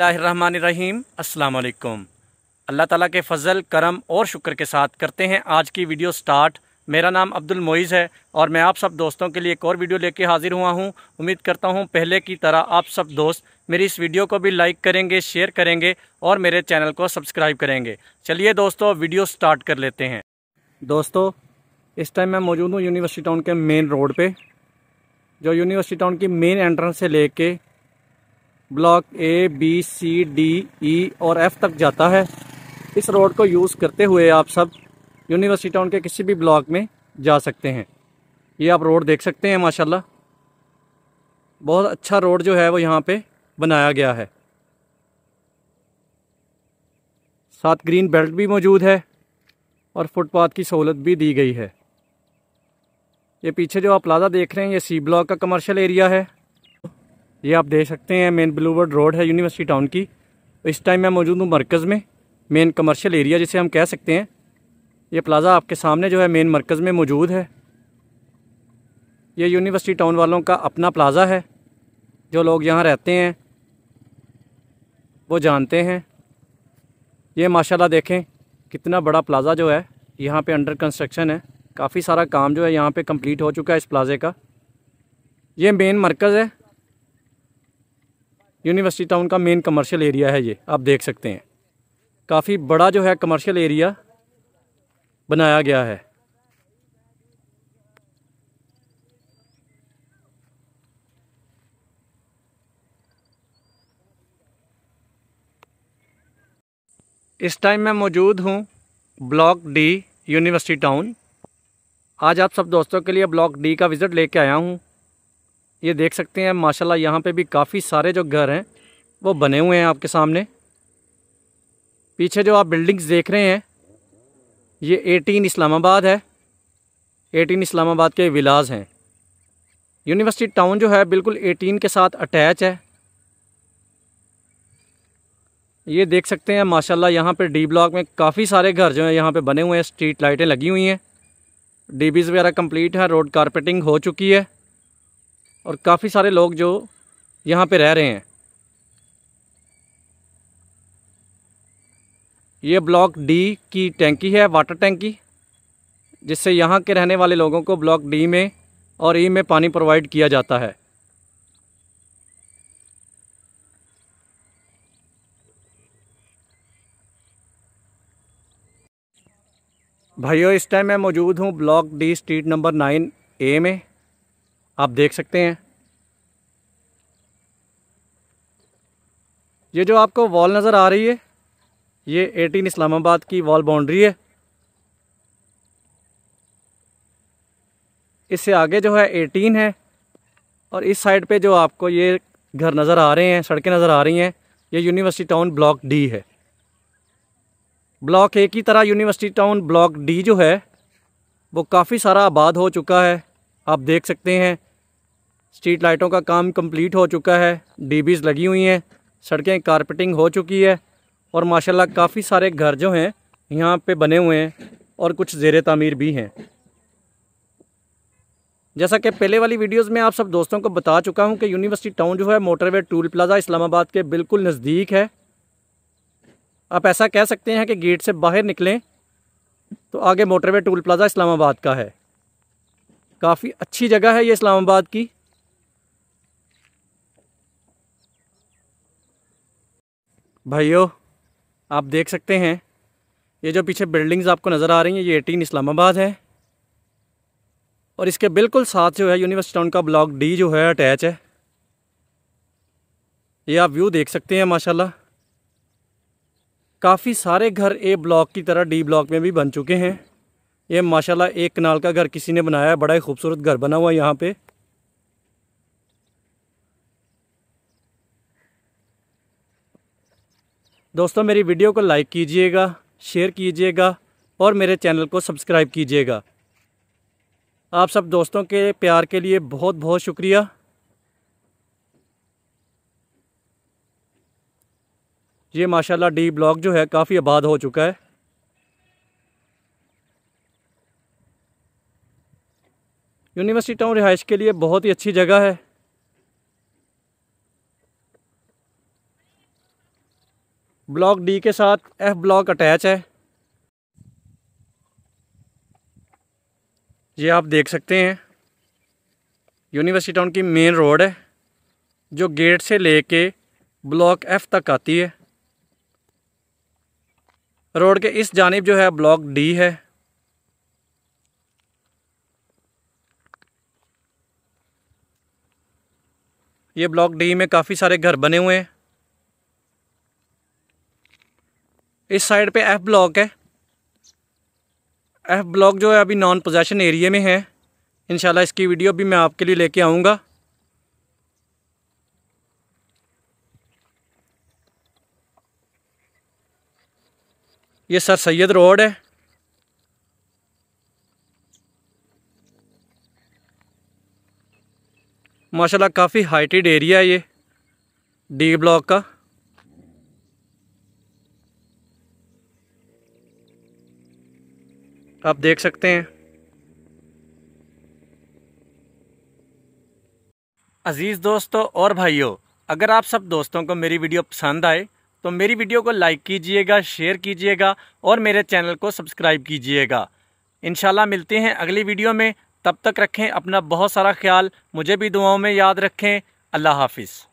रहीम अस्सलाम वालेकुम अल्लाह ताला के फ़ज़ल करम और शुक्र के साथ करते हैं आज की वीडियो स्टार्ट मेरा नाम अब्दुल मोइज़ है और मैं आप सब दोस्तों के लिए एक और वीडियो लेके हाज़िर हुआ हूँ उम्मीद करता हूँ पहले की तरह आप सब दोस्त मेरी इस वीडियो को भी लाइक करेंगे शेयर करेंगे और मेरे चैनल को सब्सक्राइब करेंगे चलिए दोस्तों वीडियो स्टार्ट कर लेते हैं दोस्तों इस टाइम मैं मौजूद हूँ यूनिवर्सिटी टाउन के मेन रोड पर जो यूनिवर्सिटी टाउन की मेन एंट्रेंस से ले block A B C D E और एफ़ तक जाता है इस रोड को यूज़ करते हुए आप सब यूनिवर्सिटी टाउन के किसी भी ब्लॉक में जा सकते हैं ये आप रोड देख सकते हैं माशाल्लाह बहुत अच्छा रोड जो है वो यहाँ पे बनाया गया है साथ ग्रीन बेल्ट भी मौजूद है और फुटपाथ की सहूलत भी दी गई है ये पीछे जो आप प्लाजा देख रहे हैं ये सी ब्लॉक का कमर्शियल एरिया है ये आप देख सकते हैं मेन ब्लू बर्ड रोड है यूनिवर्सिटी टाउन की इस टाइम मैं मौजूद हूँ मरकज़ में मेन कमर्शियल एरिया जिसे हम कह सकते हैं ये प्लाज़ा आपके सामने जो है मेन मरकज़ में मौजूद है ये यूनिवर्सिटी टाउन वालों का अपना प्लाज़ा है जो लोग यहाँ रहते हैं वो जानते हैं ये माशाल्लाह देखें कितना बड़ा प्लाज़ा जो है यहाँ पे अंडर कंस्ट्रक्शन है काफ़ी सारा काम जो है यहाँ पे कंप्लीट हो चुका है इस प्लाज़े का ये मेन मरकज़ है यूनिवर्सिटी टाउन का मेन कमर्शियल एरिया है ये आप देख सकते हैं काफ़ी बड़ा जो है कमर्शियल एरिया बनाया गया है इस टाइम मैं मौजूद हूँ ब्लॉक डी यूनिवर्सिटी टाउन आज आप सब दोस्तों के लिए ब्लॉक डी का विज़िट लेके आया हूँ ये देख सकते हैं माशाल्लाह यहाँ पे भी काफ़ी सारे जो घर हैं वो बने हुए हैं आपके सामने पीछे जो आप बिल्डिंग्स देख रहे हैं ये 18 इस्लामाबाद है 18 इस्लामाबाद के विलाज हैं यूनिवर्सिटी टाउन जो है बिल्कुल 18 के साथ अटैच है ये देख सकते हैं माशाल्लाह यहाँ पे डी ब्लॉक में काफ़ी सारे घर जो हैं यहाँ पर बने हुए हैं स्ट्रीट लाइटें लगी हुई हैं डीबीज़ वगैरह कम्प्लीट है रोड कारपेटिंग हो चुकी है और काफ़ी सारे लोग जो यहाँ पे रह रहे हैं ये ब्लॉक डी की टैंकी है वाटर टैंकी जिससे यहाँ के रहने वाले लोगों को ब्लॉक डी में और ई में पानी प्रोवाइड किया जाता है भाइयों इस टाइम मैं मौजूद हूँ block D street number nine A में आप देख सकते हैं ये जो आपको वॉल नज़र आ रही है ये 18 इस्लामाबाद की वॉल बाउंड्री है इससे आगे जो है 18 है और इस साइड पे जो आपको ये घर नज़र आ रहे हैं सड़कें नज़र आ रही हैं ये यूनिवर्सिटी टाउन ब्लॉक डी है ब्लॉक ए की तरह यूनिवर्सिटी टाउन ब्लॉक डी जो है वो काफ़ी सारा आबाद हो चुका है आप देख सकते हैं स्ट्रीट लाइटों का काम कंप्लीट हो चुका है डीबीज़ लगी हुई हैं सड़कें कारपेटिंग हो चुकी है और माशाल्लाह काफ़ी सारे घर जो हैं यहाँ पे बने हुए हैं और कुछ जेर तमीर भी हैं जैसा कि पहले वाली वीडियोस में आप सब दोस्तों को बता चुका हूँ कि यूनिवर्सिटी टाउन जो है मोटरवे टूल प्लाजा इस्लामाबाद के बिल्कुल नज़दीक है आप ऐसा कह सकते हैं कि गेट से बाहर निकलें तो आगे मोटरवे टूल प्लाजा इस्लामाबाद का है काफ़ी अच्छी जगह है ये इस्लामाबाद की भाइयों आप देख सकते हैं ये जो पीछे बिल्डिंग्स आपको नज़र आ रही हैं ये एटीन इस्लामाबाद है और इसके बिल्कुल साथ जो है यूनिवर्सिटी टाउन का ब्लॉक डी जो है अटैच है ये आप व्यू देख सकते हैं माशाल्लाह काफ़ी सारे घर ए ब्लॉक की तरह डी ब्लॉक में भी बन चुके हैं ये माशाल्लाह एक कनाल का घर किसी ने बनाया है बड़ा ही खूबसूरत घर बना हुआ है यहाँ पर दोस्तों मेरी वीडियो को लाइक कीजिएगा शेयर कीजिएगा और मेरे चैनल को सब्सक्राइब कीजिएगा आप सब दोस्तों के प्यार के लिए बहुत बहुत शुक्रिया ये माशाल्लाह डी ब्लॉक जो है काफ़ी आबाद हो चुका है यूनिवर्सिटी टाउन रिहाइश के लिए बहुत ही अच्छी जगह है ब्लॉक डी के साथ एफ ब्लॉक अटैच है ये आप देख सकते हैं यूनिवर्सिटी टाउन की मेन रोड है जो गेट से लेके ब्लॉक एफ तक आती है रोड के इस जानब जो है ब्लॉक डी है ये ब्लॉक डी में काफ़ी सारे घर बने हुए हैं इस साइड पे एफ ब्लॉक है एफ ब्लॉक जो है अभी नॉन पोजेशन एरिए में है इनशाला इसकी वीडियो भी मैं आपके लिए लेके आऊँगा ये सर सैयद रोड है माशाल्लाह काफ़ी हाइटेड एरिया है ये डी ब्लॉक का आप देख सकते हैं अज़ीज़ दोस्तों और भाइयों अगर आप सब दोस्तों को मेरी वीडियो पसंद आए तो मेरी वीडियो को लाइक कीजिएगा शेयर कीजिएगा और मेरे चैनल को सब्सक्राइब कीजिएगा इनशाला मिलते हैं अगली वीडियो में तब तक रखें अपना बहुत सारा ख्याल मुझे भी दुआओं में याद रखें अल्लाह हाफिज़